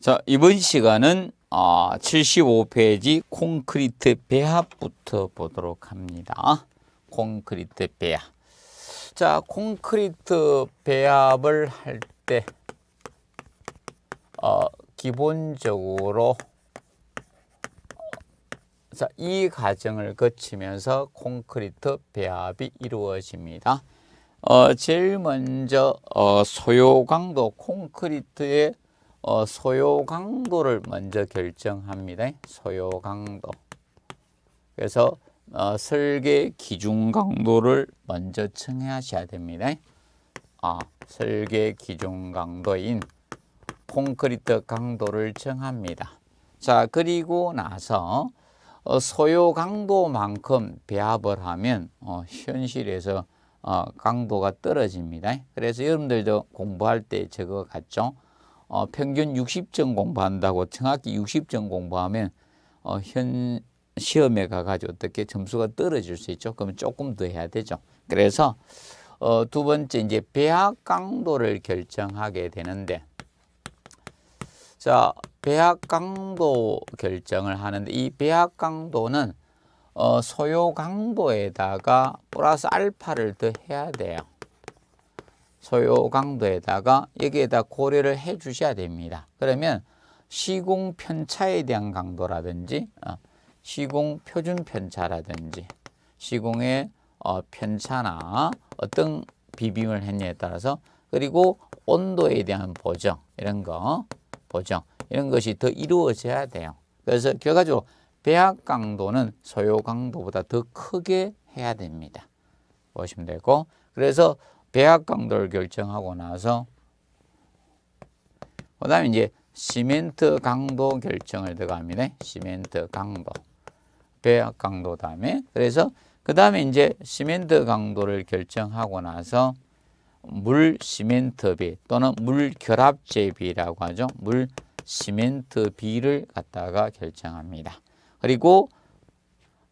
자, 이번 시간은 75페이지 아, 콘크리트 배합부터 보도록 합니다. 콘크리트 배합. 자, 콘크리트 배합을 할때 어, 기본적으로 어, 자, 이 과정을 거치면서 콘크리트 배합이 이루어집니다. 어, 제일 먼저 어, 소요 강도 콘크리트의 어, 소요 강도를 먼저 결정합니다. 소요 강도. 그래서 어, 설계 기준 강도를 먼저 청해하셔야 됩니다. 아, 설계 기준 강도인 콘크리트 강도를 정합니다. 자, 그리고 나서 어, 소요 강도만큼 배합을 하면 어, 현실에서 어, 강도가 떨어집니다. 그래서 여러분들도 공부할 때 저거 같죠? 어, 평균 60점 공부한다고 정확히 60점 공부하면 어, 현 시험에 가가지고 어떻게 점수가 떨어질 수 있죠. 그러면 조금 더 해야 되죠. 그래서 어, 두 번째 이제 배합 강도를 결정하게 되는데 자 배합 강도 결정을 하는데 이 배합 강도는 어, 소요 강도에다가 플러스 알파를 더해야 돼요. 소요강도에다가 여기에다 고려를 해 주셔야 됩니다. 그러면 시공 편차에 대한 강도라든지 어, 시공 표준 편차라든지 시공의 어, 편차나 어떤 비빔을 했냐에 따라서 그리고 온도에 대한 보정 이런 거 보정 이런 것이 더 이루어져야 돼요. 그래서 결과적으로 배합 강도는 소요 강도보다 더 크게 해야 됩니다. 보시면 되고 그래서 배합 강도를 결정하고 나서 그 다음에 이제 시멘트 강도 결정을 들어갑니다. 시멘트 강도. 배합 강도 다음에 그래서 그 다음에 이제 시멘트 강도를 결정하고 나서 물 시멘트비 또는 물 결합제비라고 하죠. 물 시멘트비를 갖다가 결정합니다. 그리고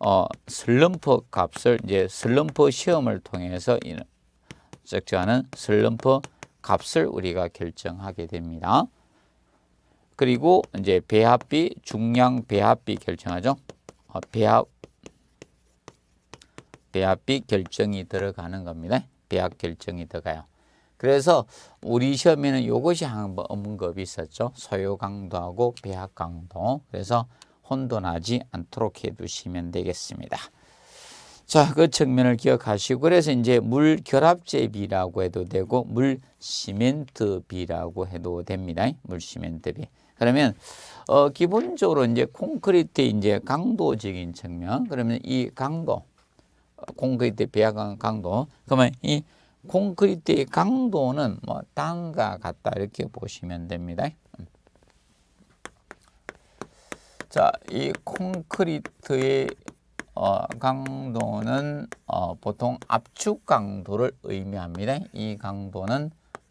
어, 슬럼프 값을 이제 슬럼프 시험을 통해서 적정하는 슬럼프 값을 우리가 결정하게 됩니다. 그리고 이제 배합비, 중량 배합비 결정하죠. 어, 배합 배합비 결정이 들어가는 겁니다. 배합 결정이 들어가요. 그래서 우리 시험에는 이것이 한번 뭐 언급이 있었죠. 소요 강도하고 배합 강도. 그래서 혼돈하지 않도록 해두시면 되겠습니다. 자, 그 측면을 기억하시고 그래서 이제 물 결합제비라고 해도 되고 물 시멘트비라고 해도 됩니다. 물 시멘트비. 그러면 어 기본적으로 이제 콘크리트 이제 강도적인 측면 그러면 이 강도 콘크리트 배합 강도 그러면 이 콘크리트의 강도는 뭐 땅과 같다 이렇게 보시면 됩니다. 자, 이 콘크리트의 어, 강도는 어, 보통 압축 강도를 의미합니다. 이 강도는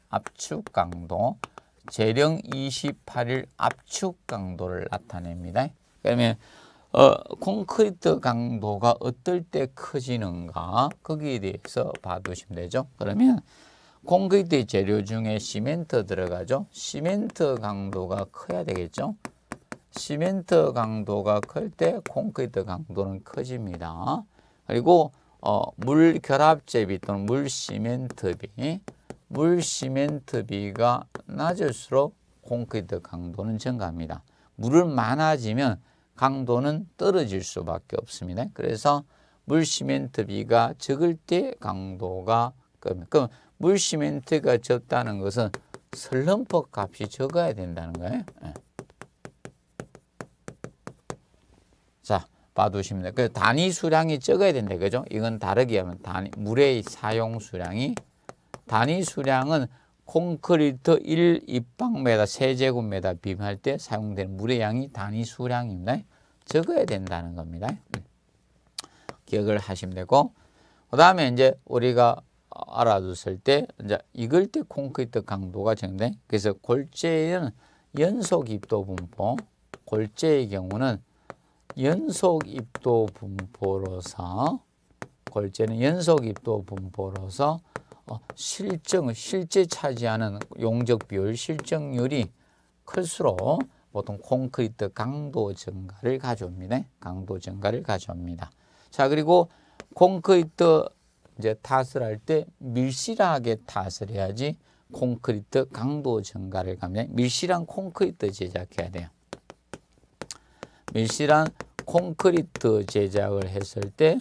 압축 강도, 재령 28일 압축 강도를 나타냅니다. 그러면 어, 콘크리트 강도가 어떨 때 커지는가 거기에 대해서 봐두시면 되죠. 그러면 콘크리트 재료 중에 시멘트 들어가죠. 시멘트 강도가 커야 되겠죠. 시멘트 강도가 클 때 콘크리트 강도는 커집니다. 그리고 어, 물 결합제비 또는 물 시멘트비, 물 시멘트비가 낮을수록 콘크리트 강도는 증가합니다. 물을 많아지면 강도는 떨어질 수밖에 없습니다. 그래서 물 시멘트비가 적을 때 강도가 그럼 물 시멘트가 적다는 것은 슬럼프 값이 적어야 된다는 거예요. 예. 자, 봐두십니다그 단위 수량이 적어야 된다, 그죠? 이건 다르게 하면 단위, 물의 사용 수량이 단위 수량은 콘크리트 1입방메다세제곱메다비밀할때 사용되는 물의 양이 단위 수량입니다. 적어야 된다는 겁니다. 음. 기억을 하시면 되고 그 다음에 이제 우리가 알아두었을때 이제 익을 때 콘크리트 강도가 정돼 그래서 골재에는 연속 입도 분포 골재의 경우는 연속 입도 분포로서 골재는 연속 입도 분포로서 어, 실정, 실제 차지하는 용적 비율, 실정률이 클수록 보통 콘크리트 강도 증가를 가져옵니다. 강도 증가를 가져옵니다. 자, 그리고 콘크리트 이제 탓을 할때 밀실하게 탓을 해야지 콘크리트 강도 증가를 가면 밀실한 콘크리트 제작해야 돼요. 밀실한 콘크리트 제작을 했을 때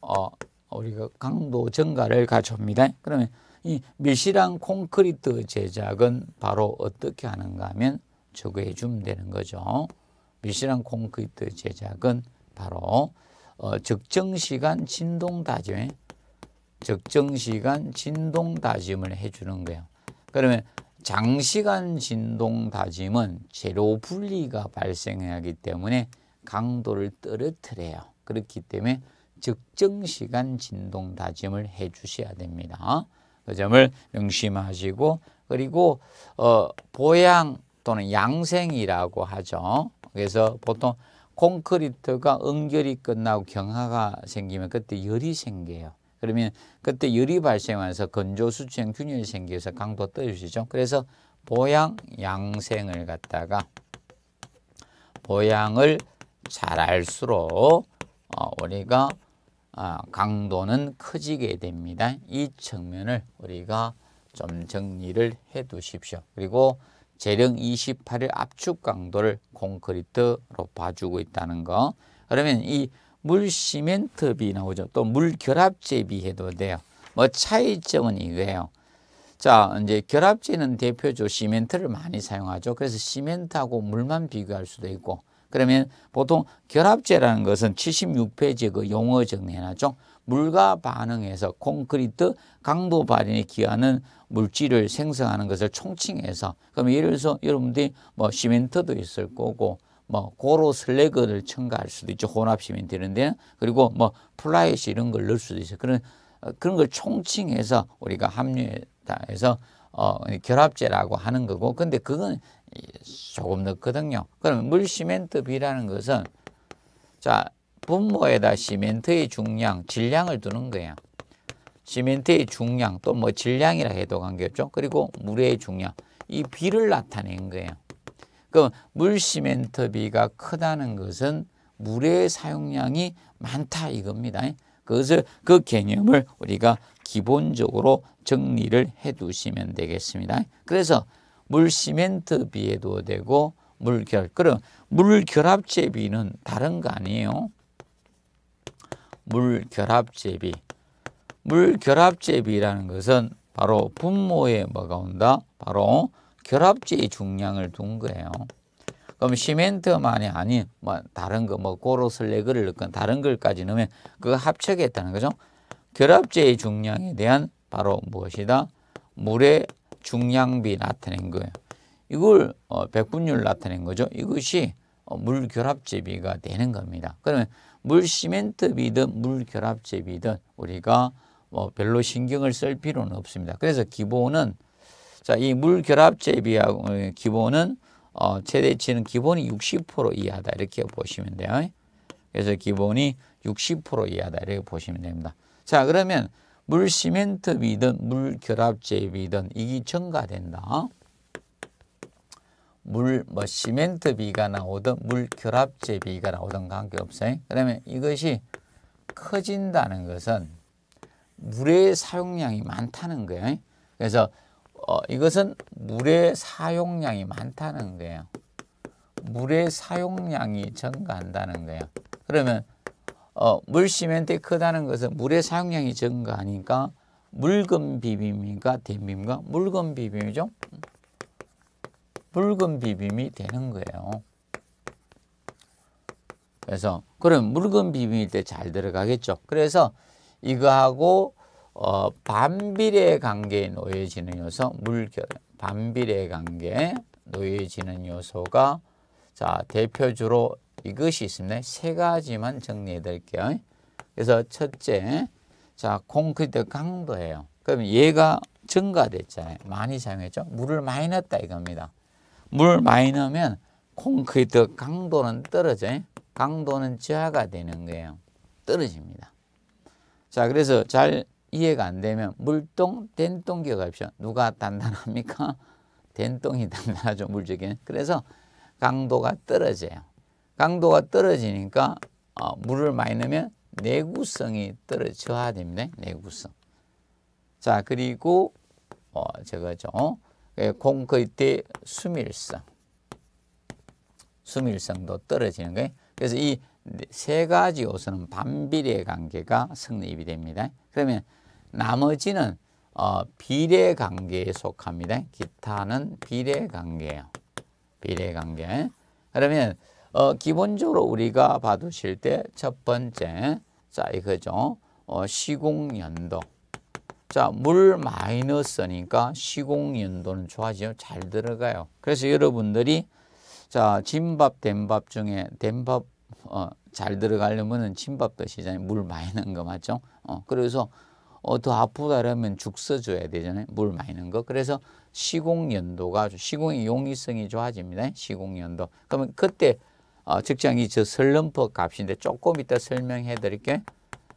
어, 우리가 강도 증가를 가져옵니다. 그러면 이 밀실한 콘크리트 제작은 바로 어떻게 하는가 하면 저거해 주면 되는 거죠. 밀실한 콘크리트 제작은 바로 어, 적정시간 진동 다짐 적정시간 진동 다짐을 해주는 거예요. 그러면 장시간 진동 다짐은 재료 분리가 발생하기 때문에 강도를 떨어뜨려요. 그렇기 때문에 적정시간 진동 다짐을 해 주셔야 됩니다. 그 점을 명심하시고 그리고 어, 보양 또는 양생이라고 하죠. 그래서 보통 콘크리트가 응결이 끝나고 경화가 생기면 그때 열이 생겨요. 그러면 그때 열이 발생하면서 건조수치형 균열이 생겨서 강도 떨어지죠. 그래서 보양 양생을 갖다가 보양을 잘 알수록 어, 우리가 아, 강도는 커지게 됩니다. 이 측면을 우리가 좀 정리를 해 두십시오. 그리고 재령 28일 압축 강도를 콘크리트로 봐주고 있다는 거. 그러면 이 물시멘트비 나오죠. 또 물결합제비 해도 돼요. 뭐 차이점은 이거예요. 자, 이제 결합제는 대표죠. 시멘트를 많이 사용하죠. 그래서 시멘트하고 물만 비교할 수도 있고 그러면 보통 결합제라는 것은 76페이지에 그 용어 정리해놨죠. 물과 반응해서 콘크리트 강도 발현에 기하는 여 물질을 생성하는 것을 총칭해서 그럼 예를 들어서 여러분들이 뭐 시멘트도 있을 거고 뭐 고로 슬래그를 첨가할 수도 있죠. 혼합 시멘트인데 그리고 뭐 플라이시 이런 걸 넣을 수도 있어요. 그런 그런 걸 총칭해서 우리가 합류해서 다 어, 결합제라고 하는 거고 근데 그건 조금 넣거든요. 그럼 물 시멘트 비라는 것은 자 분모에다 시멘트의 중량, 질량을 두는 거야. 시멘트의 중량 또뭐 질량이라 해도 관계없죠. 그리고 물의 중량 이 비를 나타낸 거야. 그럼 물 시멘트 비가 크다는 것은 물의 사용량이 많다 이겁니다. 그것을 그 개념을 우리가 기본적으로 정리를 해 두시면 되겠습니다. 그래서 물 시멘트 비에도 되고 물 결. 그럼 물결합제비는 다른 거 아니에요? 물결합제비. 물결합제비라는 것은 바로 분모에 뭐가 온다? 바로 결합제의 중량을 둔 거예요. 그럼 시멘트만이 아닌 뭐 다른 거뭐 고로슬레그를 넣건 다른 걸까지 넣으면 그거 합쳐겠다는 거죠. 결합제의 중량에 대한 바로 무엇이다? 물의 중량비 나타낸 거예요. 이걸 어, 백분율 나타낸 거죠. 이것이 어, 물결합제비가 되는 겁니다. 그러면 물 시멘트비든 물 결합제비든 우리가 뭐 별로 신경을 쓸 필요는 없습니다. 그래서 기본은 자, 이 물 결합제비하고 어, 기본은 어, 최대치는 기본이 60% 이하다 이렇게 보시면 돼요. 그래서 기본이 60% 이하다 이렇게 보시면 됩니다. 자, 그러면 물 시멘트비든 물 결합제비든 이게 증가된다. 물 뭐 시멘트비가 나오든 물 결합제비가 나오든 관계없어요. 그러면 이것이 커진다는 것은 물의 사용량이 많다는 거예요. 그래서 어, 이것은 물의 사용량이 많다는 거예요. 물의 사용량이 증가한다는 거예요. 그러면 어, 물 시멘트 에 크다는 것은 물의 사용량이 적은 거 아니까 물금 비빔인가 대빔인가 물금 비빔이죠. 물금 비빔이 되는 거예요. 그래서 그럼 물금 비빔일 때 잘 들어가겠죠. 그래서 이거하고 어, 반비례 관계에 놓여지는 요소 물결 반비례 관계에 놓여지는 요소가 자 대표주로 이것이 있습니다. 세 가지만 정리해 드릴게요. 그래서 첫째, 자 콘크리트 강도예요. 그럼 얘가 증가됐잖아요. 많이 사용했죠. 물을 많이 넣었다 이겁니다. 물을 많이 넣으면 콘크리트 강도는 떨어져요. 강도는 저하가 되는 거예요. 떨어집니다. 자 그래서 잘 이해가 안 되면 물동, 된동 기억합시다. 누가 단단합니까? 된동이 단단하죠. 물질기 그래서 강도가 떨어져요. 강도가 떨어지니까 어, 물을 많이 넣으면 내구성이 떨어져야 됩니다. 내구성. 자, 그리고 어, 저거죠. 콘크리 예, 수밀성. 수밀성도 떨어지는 거예요. 그래서 이 세 가지 요소는 반비례 관계가 성립이 됩니다. 그러면 나머지는 어, 비례 관계에 속합니다. 기타는 비례 관계예요. 비례 관계. 그러면 어, 기본적으로 우리가 봐두실 때 첫 번째 자 이거죠. 어, 시공연도 자, 물 마이너스니까 시공연도는 좋아지죠. 잘 들어가요. 그래서 여러분들이 자, 진밥, 된밥 중에 된밥 어, 잘 들어가려면 진밥 드시잖아요. 물 많이 넣은 거 맞죠? 어, 그래서 어, 더 아프다 그러면 죽 써줘야 되잖아요. 물 많이 넣은 거. 그래서 시공연도가 시공의 용이성이 좋아집니다. 시공연도. 그러면 그때 어, 직장이 저 슬럼프 값인데 조금 이따 설명해 드릴게. 요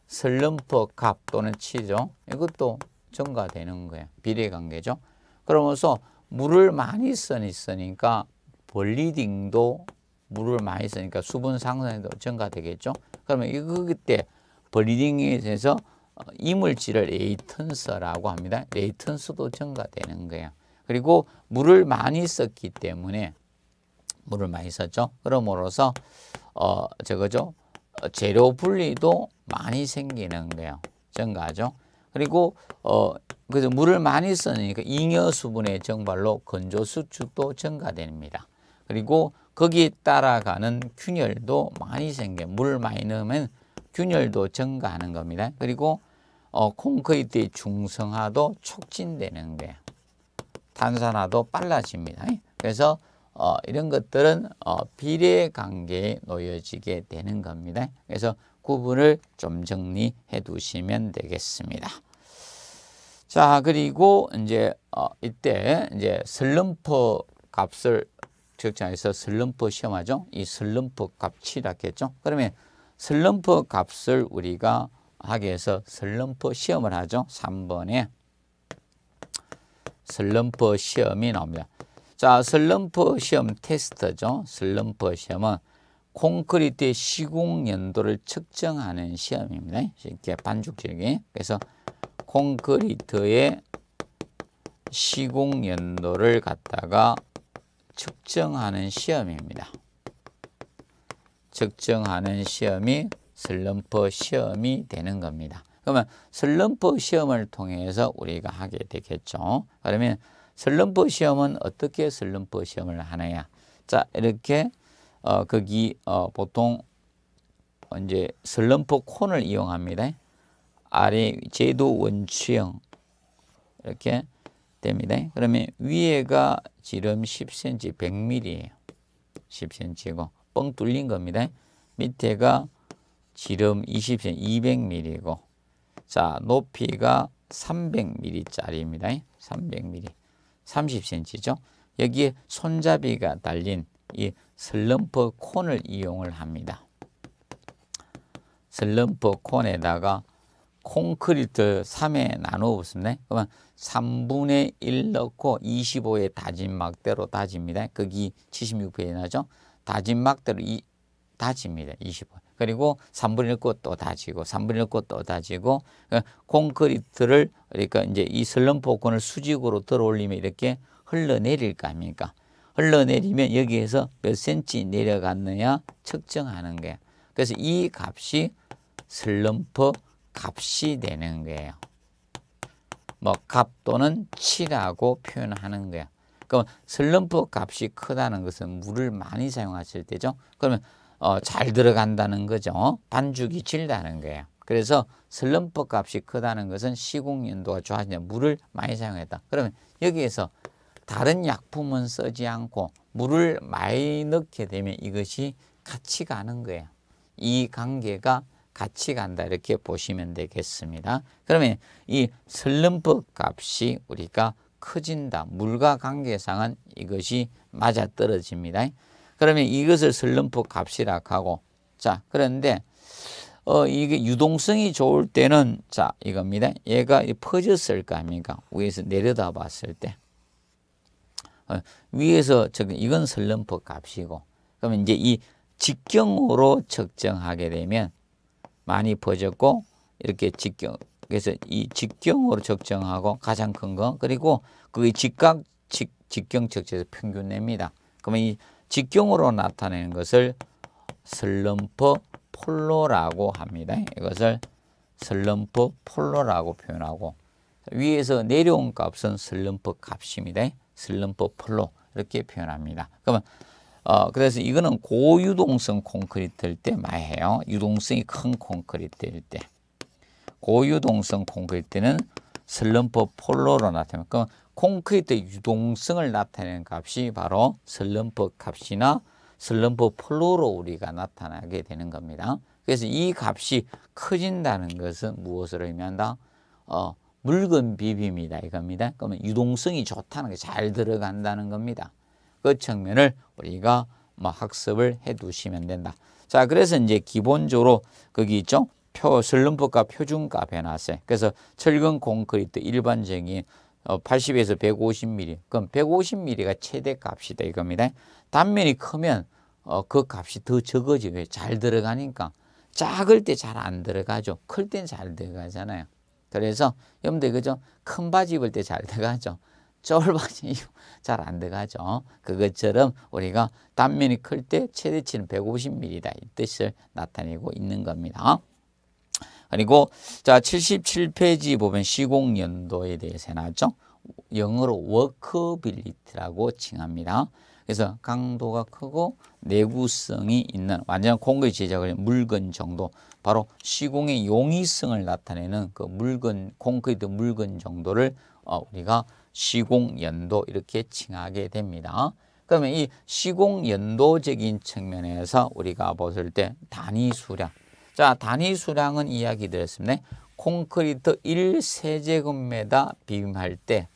슬럼프 값 또는 치죠. 이것도 증가되는 거예요. 비례관계죠. 그러면서 물을 많이 쓰니까 벌리딩도 물을 많이 쓰니까 수분 상승도 에 증가되겠죠. 그러면 이거 그, 그때 벌리딩에 대해서 어, 이물질을 레이턴스라고 합니다. 레이턴스도 증가되는 거예요. 그리고 물을 많이 썼기 때문에 물을 많이 썼죠. 그러므로서 어 저거죠. 어, 재료 분리도 많이 생기는 거예요. 증가죠. 그리고 어 그래서 물을 많이 쓰니까 잉여 수분의 증발로 건조 수축도 증가됩니다. 그리고 거기 따라가는 균열도 많이 생겨. 물 많이 넣으면 균열도 증가하는 겁니다. 그리고 어, 콘크리트의 중성화도 촉진되는 거예요. 탄산화도 빨라집니다. 그래서 어, 이런 것들은 어, 비례 관계에 놓여지게 되는 겁니다. 그래서 구분을 좀 정리해 두시면 되겠습니다. 자, 그리고 이제 어, 이때 이제 슬럼프 값을 적장에서 슬럼프 시험하죠. 이 슬럼프 값이라고 했죠. 그러면 슬럼프 값을 우리가 하기 위해서 슬럼프 시험을 하죠. 3번에 슬럼프 시험이 나옵니다. 자, 슬럼프 시험 테스트죠. 슬럼프 시험은 콘크리트의 시공 연도를 측정하는 시험입니다. 이렇게 반죽식이. 그래서 콘크리트의 시공 연도를 갖다가 측정하는 시험입니다. 측정하는 시험이 슬럼프 시험이 되는 겁니다. 그러면 슬럼프 시험을 통해서 우리가 하게 되겠죠. 그러면 슬럼프 시험은 어떻게 슬럼프 시험을 하느냐. 자, 이렇게 어, 거기 어, 보통 이제 슬럼프 콘을 이용합니다. 아래 제도 원추형 이렇게 됩니다. 그러면 위에가 지름 10cm, 100mm예요. 10cm고 뻥 뚫린 겁니다. 밑에가 지름 20cm, 200mm고 자 높이가 300mm짜리입니다. 300mm. 30cm죠. 여기에 손잡이가 달린 이 슬럼프 콘을 이용을 합니다. 슬럼프 콘에다가 콘크리트 3에 나누어 붙습니다. 그러면 3분의 1 넣고 25의 다진 막대로 다집니다. 거기 76페이지 나죠. 다진 막대로 이, 다집니다. 25. 그리고 3분의 1 꽃도 다지고 3분의 1 꽃도 다지고 그 콘크리트를 그러니까 이제 이 슬럼포콘을 수직으로 들어올리면 이렇게 흘러내릴 거 아닙니까? 흘러내리면 여기에서 몇 센치 내려갔느냐 측정하는 거예요. 그래서 이 값이 슬럼프 값이 되는 거예요. 뭐 값 또는 치라고 표현하는 거예요. 그럼 슬럼프 값이 크다는 것은 물을 많이 사용하실 때죠. 그러면 어, 잘 들어간다는 거죠. 반죽이 질다는 거예요. 그래서 슬럼프 값이 크다는 것은 시공연도가 좋아지냐 물을 많이 사용했다. 그러면 여기에서 다른 약품은 쓰지 않고 물을 많이 넣게 되면 이것이 같이 가는 거예요. 이 관계가 같이 간다 이렇게 보시면 되겠습니다. 그러면 이 슬럼프 값이 우리가 커진다. 물과 관계상은 이것이 맞아떨어집니다. 그러면 이것을 슬럼프 값이라고 하고 자 그런데 어 이게 유동성이 좋을 때는 자 이겁니다. 얘가 퍼졌을 거 아닙니까? 위에서 내려다 봤을 때 어, 위에서 즉 이건 설름포 값이고 그러면 이제 이 직경으로 측정하게 되면 많이 퍼졌고 이렇게 직경 그래서 이 직경으로 측정하고 가장 큰 거 그리고 그 직각 직, 직경 측정에서 평균 냅니다. 그러면 이 직경으로 나타내는 것을 슬럼프 폴로라고 합니다. 이것을 슬럼프 폴로라고 표현하고 위에서 내려온 값은 슬럼프 값입니다. 슬럼프 폴로 이렇게 표현합니다. 그러면 어, 그래서 이거는 고유동성 콘크리트일 때 말해요. 유동성이 큰 콘크리트일 때. 고유동성 콘크리트는 슬럼프 폴로로 나타내면 그 콘크리트 유동성을 나타내는 값이 바로 슬럼프 값이나 슬럼프 폴로로 우리가 나타나게 되는 겁니다. 그래서 이 값이 커진다는 것은 무엇을 의미한다? 어, 묽은 비빔이다 이겁니다. 그러면 유동성이 좋다는 게 잘 들어간다는 겁니다. 그 측면을 우리가 뭐 학습을 해 두시면 된다. 자, 그래서 이제 기본적으로 거기 있죠. 표 슬럼프가 표준가 값변어요 그래서 철근 콘크리트 일반적인 80에서 어, 150mm. 그럼 150mm가 최대 값이다 이겁니다. 단면이 크면 어, 그 값이 더 적어지고 잘 들어가니까 작을 때 잘 안 들어가죠. 클 때는 잘 들어가잖아요. 그래서 여러분들 그죠? 큰 바지 입을 때 잘 들어가죠. 좁 바지 잘안 들어가죠. 그것처럼 우리가 단면이 클 때 최대치는 150mm다. 이 뜻을 나타내고 있는 겁니다. 그리고 자 77페이지 보면 시공연도에 대해서 해놨죠. 영어로 워크빌리티라고 칭합니다. 그래서 강도가 크고 내구성이 있는 완전 공개 제작을 물건 정도 바로 시공의 용이성을 나타내는 그 물건 콘크리트 물건 정도를 어, 우리가 시공 연도 이렇게 칭하게 됩니다. 그러면 이 시공 연도적인 측면에서 우리가 봤을 때 단위 수량 자, 단위 수량은 이야기 드렸습니다. 콘크리트 1세제곱미터 비빔할 때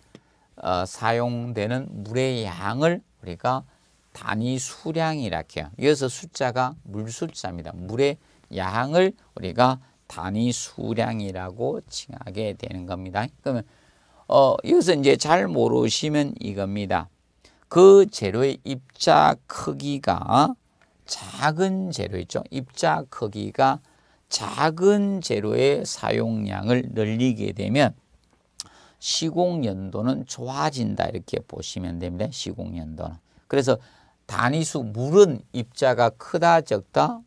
어, 사용되는 물의 양을 우리가 단위 수량이라 해요. 여기서 숫자가 물 숫자입니다. 물의 양을 우리가 단위 수량이라고 칭하게 되는 겁니다. 그러면 어, 여기서 이제 잘 모르시면 이겁니다. 그 재료의 입자 크기가 작은 재료 있죠. 입자 크기가 작은 재료의 사용량을 늘리게 되면 시공 연도는 좋아진다 이렇게 보시면 됩니다. 시공 연도는. 그래서 단위수 물은 입자가 크다 적다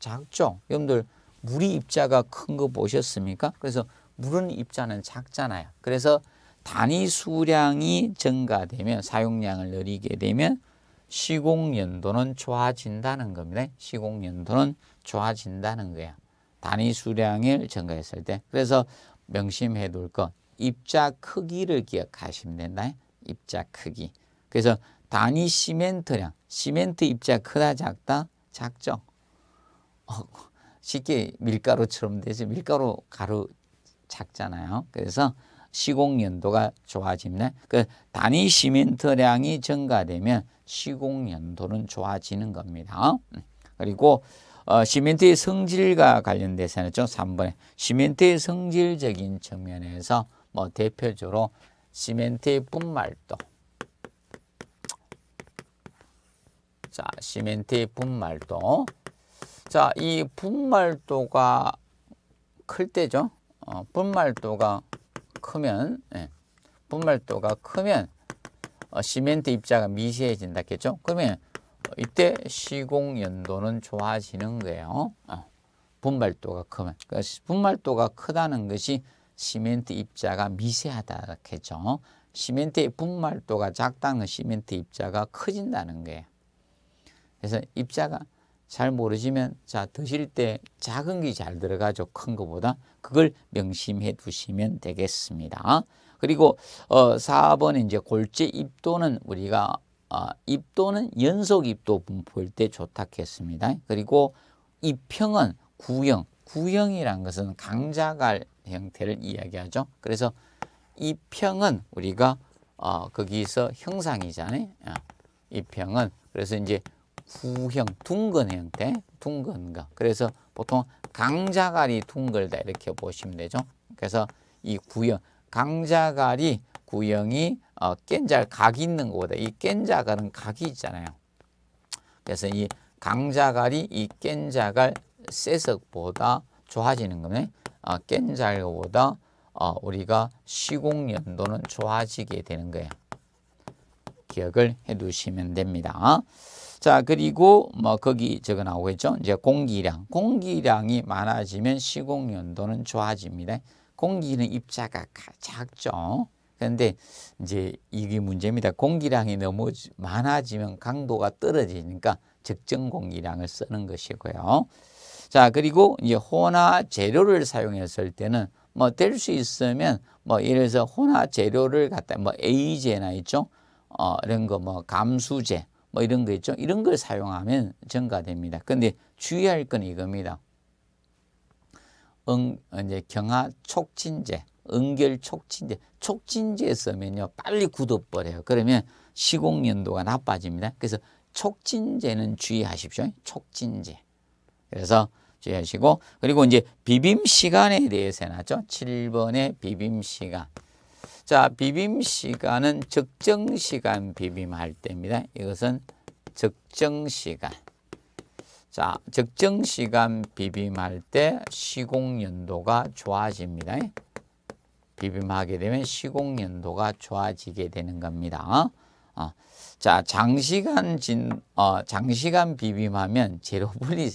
작죠. 여러분들 물이 입자가 큰 거 보셨습니까? 그래서 물은 입자는 작잖아요. 그래서 단위 수량이 증가되면 사용량을 늘리게 되면 시공연도는 좋아진다는 겁니다. 시공연도는 좋아진다는 거야. 단위 수량을 증가했을 때. 그래서 명심해 둘 것. 입자 크기를 기억하시면 된다. 입자 크기. 그래서 단위 시멘트량, 시멘트 입자 크다 작다 작죠. 어, 쉽게 밀가루처럼 되지 밀가루 가루 작잖아요. 그래서 시공 연도가 좋아집니다. 그 단위 시멘트량이 증가되면 시공 연도는 좋아지는 겁니다. 그리고 어, 시멘트의 성질과 관련돼서는 좀 3번에 시멘트의 성질적인 측면에서 뭐 대표적으로 시멘트의 분말도 자, 시멘트의 분말도 자, 이 분말도가 클 때죠. 어, 분말도가 크면 예, 분말도가 크면 어, 시멘트 입자가 미세해진다겠죠? 그러면 이때 시공 연도는 좋아지는 거예요. 어, 분말도가 크면 그러니까 분말도가 크다는 것이 시멘트 입자가 미세하다겠죠. 시멘트의 분말도가 작다는 시멘트 입자가 커진다는 거예요. 그래서 입자가 잘 모르시면 자 드실 때 작은 게 잘 들어가죠. 큰 것보다 그걸 명심해 두시면 되겠습니다. 그리고 어 4번 이제 골재 입도는 우리가 어, 입도는 연속 입도 분포일 때 좋다 했습니다. 그리고 입형은 구형, 구형이란 것은 강자갈 형태를 이야기하죠. 그래서 입형은 우리가 어, 거기서 형상이잖아요. 아, 입형은 그래서 이제 구형, 둥근 형태, 둥근 거. 그래서 보통 강자갈이 둥글다 이렇게 보시면 되죠. 그래서 이 구형, 강자갈이 구형이 어, 깬잘 각이 있는 거보다이 깬자갈은 각이 있잖아요. 그래서 이 강자갈이 이 깬자갈 세석보다 좋아지는 거네. 어, 깬자갈보다 어, 우리가 시공 연도는 좋아지게 되는 거예요. 기억을 해 두시면 됩니다. 자, 그리고 뭐 거기 적어 나오고 있죠. 이제 공기량. 공기량이 많아지면 시공 연도는 좋아집니다. 공기는 입자가 작죠. 그런데 이제 이게 문제입니다. 공기량이 너무 많아지면 강도가 떨어지니까 적정 공기량을 쓰는 것이고요. 자, 그리고 이제 혼화 재료를 사용했을 때는 뭐 될 수 있으면 뭐 예를 들어서 혼화 재료를 갖다 뭐 A제나 있죠. 어, 이런 거 뭐 감수제 뭐 이런 거 있죠. 이런 걸 사용하면 증가됩니다. 근데 주의할 건 이겁니다. 응, 이제 경화 촉진제, 응결 촉진제, 촉진제 쓰면요. 빨리 굳어버려요. 그러면 시공 연도가 나빠집니다. 그래서 촉진제는 주의하십시오. 촉진제. 그래서 주의하시고 그리고 이제 비빔 시간에 대해서 해놨죠. 7번의 비빔 시간. 자, 비빔 시간은 적정 시간 비빔할 때입니다. 이것은 적정 시간. 자, 적정 시간 비빔할 때 시공 연도가 좋아집니다. 비빔하게 되면 시공 연도가 좋아지게 되는 겁니다. 어? 자, 장시간 진, 어, 장시간 비빔하면 재료 분리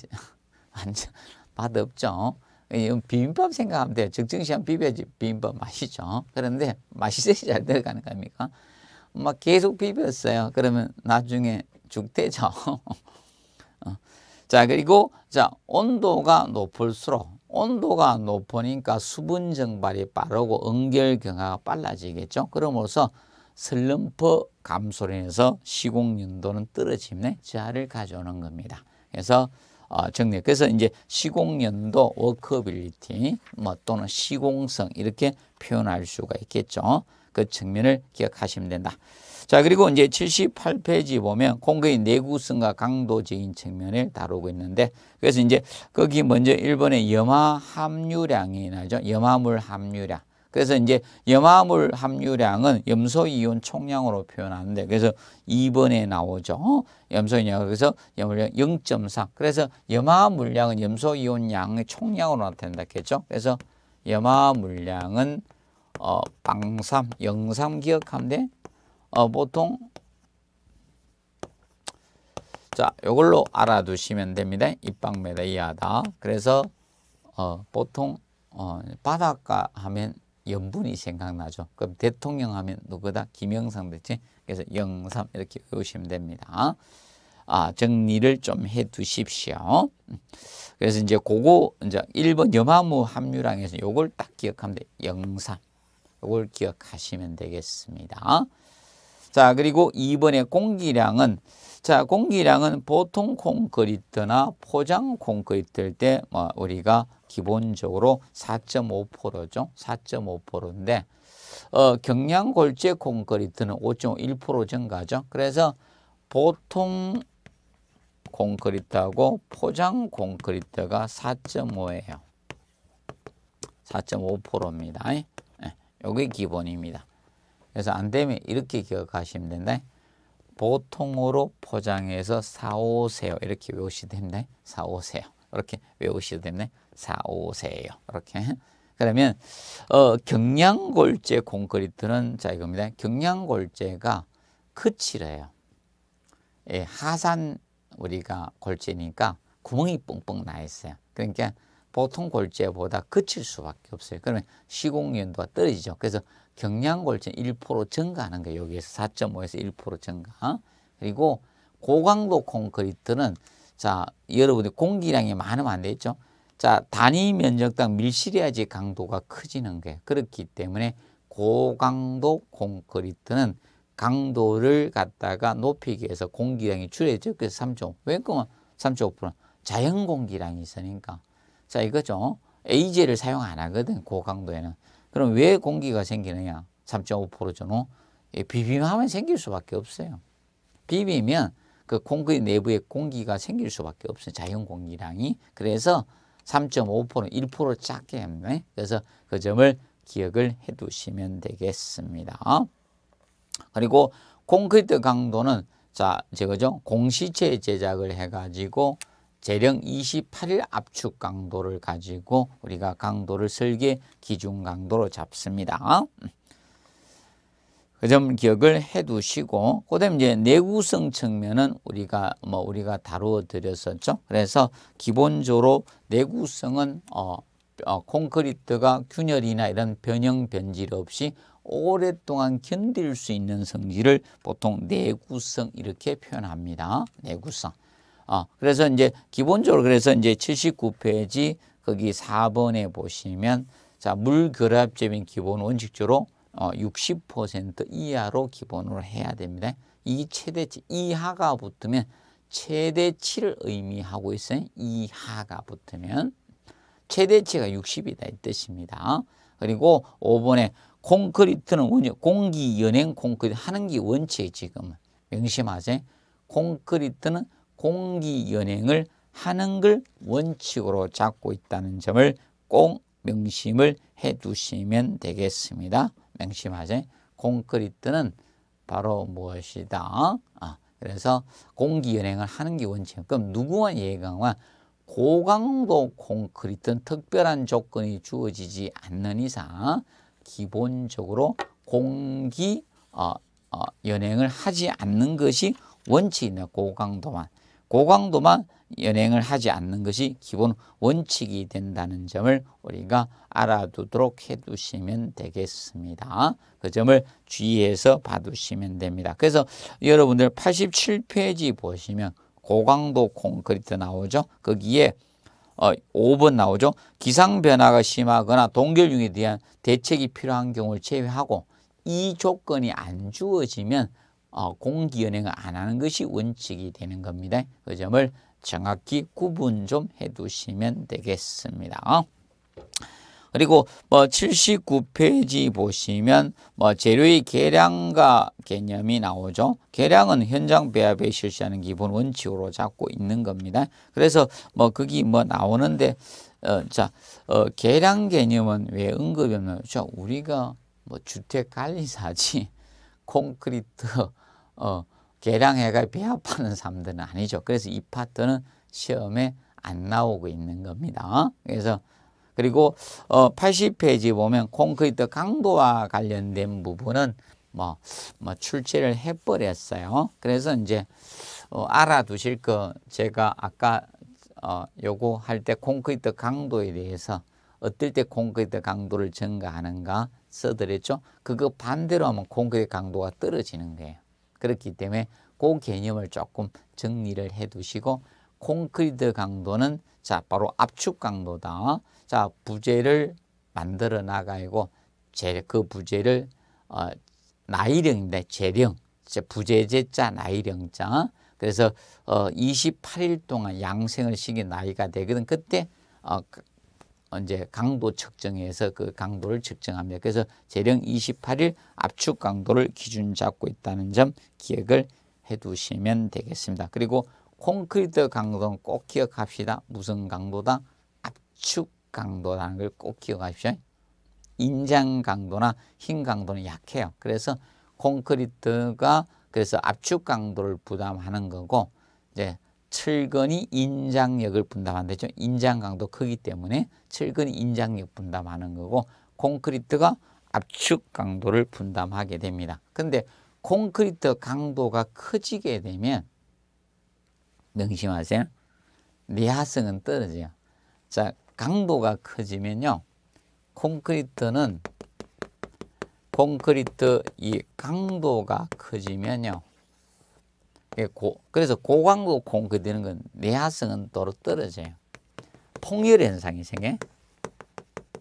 완맛 없죠. 비빔밥 생각하면 돼요. 적정시간 비벼야 비빔밥 맛있죠. 그런데 맛이 세게 잘 들어가는 겁니까? 막 계속 비볐어요. 그러면 나중에 죽대죠. 어. 자, 그리고 자, 온도가 높을수록 온도가 높으니까 수분 증발이 빠르고 응결 경화가 빨라지겠죠. 그러므로서 슬럼프 감소로 인해서 시공 연도는 떨어짐에 저하를 가져오는 겁니다. 그래서 아, 정리. 그래서 이제 시공연도, 워크빌리티, 뭐 또는 시공성 이렇게 표현할 수가 있겠죠. 그 측면을 기억하시면 된다. 자 그리고 이제 78페이지 보면 공격의 내구성과 강도적인 측면을 다루고 있는데 그래서 이제 거기 먼저 일본의 염화 함유량이 나죠. 염화물 함유량. 그래서 이제 염화물 함유량은 염소이온 총량으로 표현하는데 그래서 2번에 나오죠. 어? 염소이온 그래서 염물량 0.4. 그래서 염화물량은 염소이온 양의 총량으로 나타낸다겠죠. 그래서 염화물량은 어, 방삼 영삼 기억하면 어, 보통 자, 요걸로 알아두시면 됩니다. 입방메다 이하다. 그래서 어, 보통 어, 바닷가 하면 연분이 생각나죠. 그럼 대통령 하면 누구다? 김영삼 대체. 그래서 영삼 이렇게 의심됩니다. 아, 정리를 좀 해 두십시오. 그래서 이제 그거 이제 1번 염화무 함유량에서 요걸 딱 기억하면 돼. 영삼. 요걸 기억하시면 되겠습니다. 자, 그리고 2번의 공기량은 자, 공기량은 보통 콘크리트나 포장 콘크리트일 때뭐 우리가 기본적으로 4.5%죠. 4.5%인데 어, 경량 골재 콘크리트는 5.1% 증가죠. 그래서 보통 콘크리트하고 포장 콘크리트가 4.5예요. 4.5%입니다. 이게 기본입니다. 그래서 안 되면 이렇게 기억하시면 된다. 보통으로 포장해서 사오세요. 이렇게 외우시면 됩니다. 사오세요. 이렇게 외우시면 됩니다. 4, 5세예요. 이렇게. 그러면 어, 경량골재 콘크리트는 자 이겁니다. 경량골재가 그칠해요. 예, 하산 우리가 골재니까 구멍이 뻥뻥 나 있어요. 그러니까 보통 골재보다 그칠 수밖에 없어요. 그러면 시공연도가 떨어지죠. 그래서 경량골재 1% 증가하는 거예요. 여기에서 4.5에서 1% 증가. 그리고 고강도 콘크리트는 자 여러분들 공기량이 많으면 안 되죠. 자, 단위 면적당 밀실해야지 강도가 커지는 게 그렇기 때문에 고강도 콘크리트는 강도를 갖다가 높이기 위해서 공기량이 줄여져 그래서 3.5. 왜 그러면 3.5% 자연 공기량이 있으니까. 자, 이거죠. 에이제를 사용 안 하거든, 고강도에는. 그럼 왜 공기가 생기느냐? 3.5%죠. 비빔하면 생길 수밖에 없어요. 비비면 그 콘크리트 내부에 공기가 생길 수밖에 없어요. 자연 공기량이. 그래서 3.5%는 1% 작게 했네. 그래서 그 점을 기억을 해 두시면 되겠습니다. 그리고 콘크리트 강도는 자, 제거죠 공시체 제작을 해가지고 재령 28일 압축 강도를 가지고 우리가 강도를 설계 기준 강도로 잡습니다. 그점 기억을 해 두시고 그다음 에 이제 내구성 측면은 우리가 뭐 우리가 다루어 드렸었죠. 그래서 기본적으로 내구성은 어, 어 콘크리트가 균열이나 이런 변형 변질 없이 오랫동안 견딜 수 있는 성질을 보통 내구성 이렇게 표현합니다. 내구성. 어, 그래서 이제 기본적으로 그래서 이제 79페이지 거기 4번에 보시면 자, 물 결합제빈 기본 원칙적으로 60% 어, 이하로 기본으로 해야 됩니다. 이 최대치 이하가 붙으면 최대치를 의미하고 있어요. 이하가 붙으면 최대치가 60이다 이 뜻입니다. 그리고 5번에 콘크리트는 원유 공기 연행 콘크리트 하는게 원칙 이 지금 명심하세요. 콘크리트는 공기 연행을 하는 걸 원칙으로 잡고 있다는 점을 꼭 명심을 해 두시면 되겠습니다. 명심하지. 콘크리트는 바로 무엇이다. 아, 그래서 공기 연행을 하는 게 원칙. 그럼 누구와 예강과 고강도 콘크리트는 특별한 조건이 주어지지 않는 이상 기본적으로 공기 어, 어, 연행을 하지 않는 것이 원칙이다. 고강도만. 고강도만 연행을 하지 않는 것이 기본 원칙이 된다는 점을 우리가 알아두도록 해두시면 되겠습니다. 그 점을 주의해서 봐두시면 됩니다. 그래서 여러분들 87페이지 보시면 고강도 콘크리트 나오죠. 거기에 5번 어, 나오죠. 기상 변화가 심하거나 동결융에 대한 대책이 필요한 경우를 제외하고 이 조건이 안 주어지면 어, 공기연행을안 하는 것이 원칙이 되는 겁니다. 그 점을 정확히 구분 좀 해두시면 되겠습니다. 그리고 뭐 79페이지 보시면 뭐 재료의 계량과 개념이 나오죠. 계량은 현장 배합에 실시하는 기본 원칙으로 잡고 있는 겁니다. 그래서 뭐 거기 뭐 나오는데 어, 자 어, 계량 개념은 왜 언급이 없나요? 자 우리가 뭐 주택 관리사지 콘크리트 어, 계량해가 배합하는 사람들은 아니죠. 그래서 이 파트는 시험에 안 나오고 있는 겁니다. 그래서 그리고 어 80페이지 보면 콘크리트 강도와 관련된 부분은 뭐, 뭐 출제를 해버렸어요. 그래서 이제 어 알아두실 거 제가 아까 어 요거 할 때 콘크리트 강도에 대해서 어떨 때 콘크리트 강도를 증가하는가 써드렸죠. 그거 반대로 하면 콘크리트 강도가 떨어지는 거예요. 그렇기 때문에 꼭 그 개념을 조금 정리를 해 두시고 콘크리트 강도는 자 바로 압축 강도다. 자 부재를 만들어 나가고 그 부재를 어, 나이령인데 재령 부재제자 나이령자 그래서 어, 28일 동안 양생을 시킨 나이가 되거든 그때 어, 그 이제 강도 측정해서 그 강도를 측정합니다. 그래서 재령 28일 압축 강도를 기준 잡고 있다는 점 기억을 해두시면 되겠습니다. 그리고 콘크리트 강도는 꼭 기억합시다. 무슨 강도다? 압축 강도라는 걸 꼭 기억하십시오. 인장 강도나 흰 강도는 약해요. 그래서 콘크리트가 그래서 압축 강도를 부담하는 거고 이제 칠근이 인장력을 분담한다죠. 인장강도 크기 때문에 칠근이 인장력 분담하는 거고 콘크리트가 압축 강도를 분담하게 됩니다. 근데 콘크리트 강도가 커지게 되면 명심하세요. 내화성은 떨어져요. 자, 강도가 커지면요. 콘크리트는 콘크리트 이 강도가 커지면요. 예, 고, 그래서 고강도 공그 되는 건내하성은 도로 떨어져요. 폭열 현상이 생겨.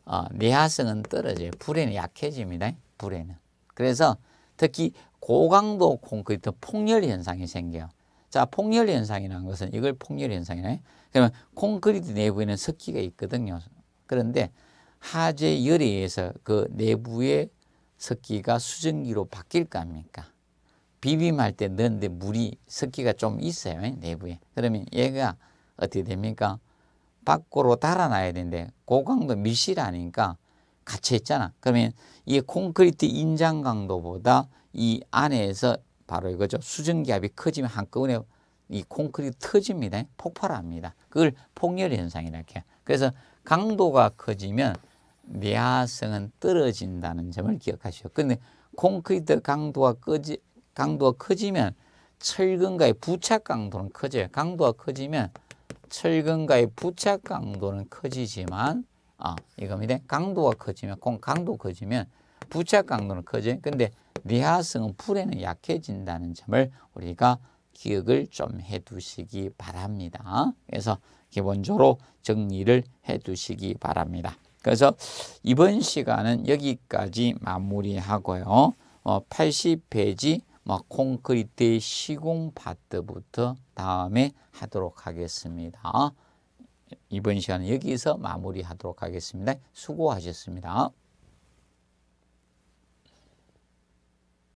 어, 아, 내화성은 떨어져요. 불에는 약해집니다. 불에는. 그래서 특히 고강도 콘크리트 폭열 현상이 생겨요. 자, 폭열 현상이라는 것은 이걸 폭열 현상이네. 그러면 콘크리트 내부에는 습기가 있거든요. 그런데 하재 열에 의해서 그 내부의 습기가 수증기로 바뀔 거 아닙니까? 비빔할 때 넣는데 물이 섞기가 좀 있어요 내부에 그러면 얘가 어떻게 됩니까 밖으로 달아놔야 되는데 고강도 밀실 아니까 같이 했잖아 그러면 이 콘크리트 인장 강도보다 이 안에서 바로 이거죠 수증기압이 커지면 한꺼번에 이 콘크리트 터집니다 폭발합니다 그걸 폭열 현상이라 해요 그래서 강도가 커지면 내화성은 떨어진다는 점을 기억하시오 근데 콘크리트 강도가 꺼지, 강도가 커지면 철근과의 부착 강도는 커져요. 강도가 커지면 철근과의 부착 강도는 커지지만 아, 이겁니다. 강도가 커지면 공 강도 커지면 부착 강도는 커져요. 근데 리하성은 풀에는 약해진다는 점을 우리가 기억을 좀 해두시기 바랍니다. 그래서 기본적으로 정리를 해두시기 바랍니다. 그래서 이번 시간은 여기까지 마무리하고요. 어, 80페이지 막 콘크리트의 시공 파트부터 다음에 하도록 하겠습니다. 이번 시간은 여기서 마무리하도록 하겠습니다. 수고하셨습니다.